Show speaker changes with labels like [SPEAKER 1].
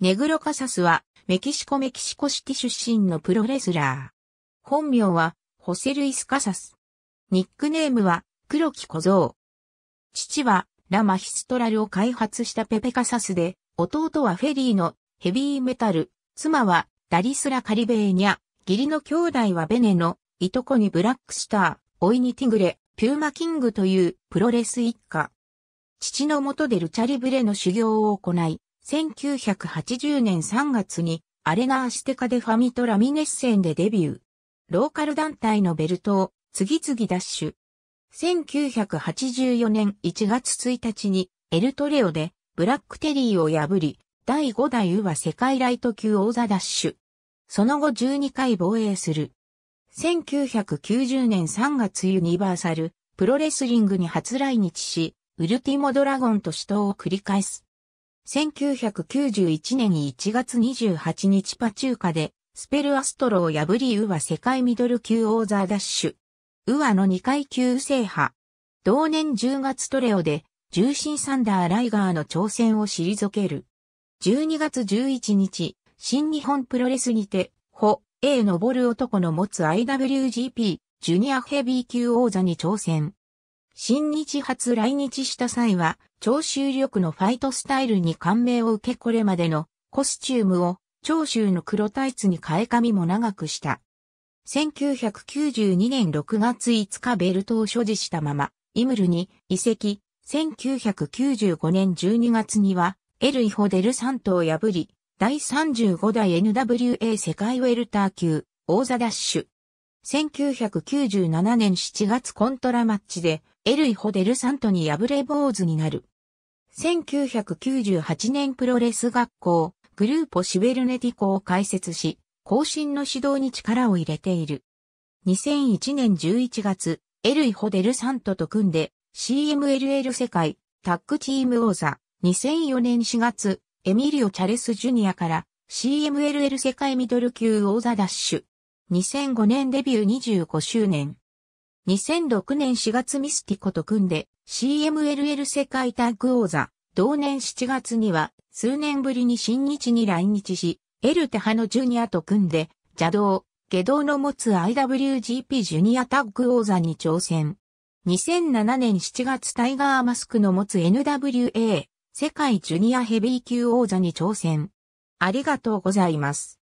[SPEAKER 1] ネグロカサスは、メキシコメキシコシティ出身のプロレスラー。本名は、ホセルイス・カサス。ニックネームは、黒木小僧。父は、ラマヒストラルを開発したペペカサスで、弟はフェリーのヘビーメタル、妻はダリスラ・カリベーニャ、義理の兄弟はベネの、いとこにブラックスター、オイニティグレ、ピューマキングというプロレス一家。父のもとでルチャリブレの修行を行い、1980年3月にアレナ・アシテカ・でファミト・ラミネッセンでデビュー。ローカル団体のベルトを次々ダッシュ。1984年1月1日にエルトレオでブラックテリーを破り、第5代ウは世界ライト級王座ダッシュ。その後12回防衛する。1990年3月ユニバーサル、プロレスリングに初来日し、ウルティモドラゴンと死闘を繰り返す。1991年1月28日パチューカで、スペルアストロを破りウは世界ミドル級王座シュ。ウはの2階級制覇。同年10月トレオで、重心サンダー・ライガーの挑戦を退ける。12月11日、新日本プロレスにて、ホ、A 登る男の持つ IWGP、ジュニアヘビー級王座に挑戦。新日初来日した際は、長州力のファイトスタイルに感銘を受けこれまでのコスチュームを長州の黒タイツに変え髪も長くした。1992年6月5日ベルトを所持したまま、イムルに移籍、1995年12月には、エルイホデルサントを破り、第35代 NWA 世界ウェルター級、王座ダッシュ。1997年7月コントラマッチで、エルイホ・デル・サントに敗れ坊主になる。1998年プロレス学校、グルーポ・シベルネティコを開設し、後進の指導に力を入れている。2001年11月、エルイホ・デル・サントと組んで、CMLL 世界、タッグチーム王座、2004年4月、エミリオ・チャレス・ジュニアから、CMLL 世界ミドル級王座ダッシュ。2005年デビュー25周年。2006年4月ミスティコと組んで CMLL 世界タッグ王座、同年7月には数年ぶりに新日に来日し、エルテハのジュニアと組んで邪道、下道の持つ IWGP ジュニアタッグ王座に挑戦。2007年7月タイガーマスクの持つ NWA 世界ジュニアヘビー級王座に挑戦。ありがとうございます。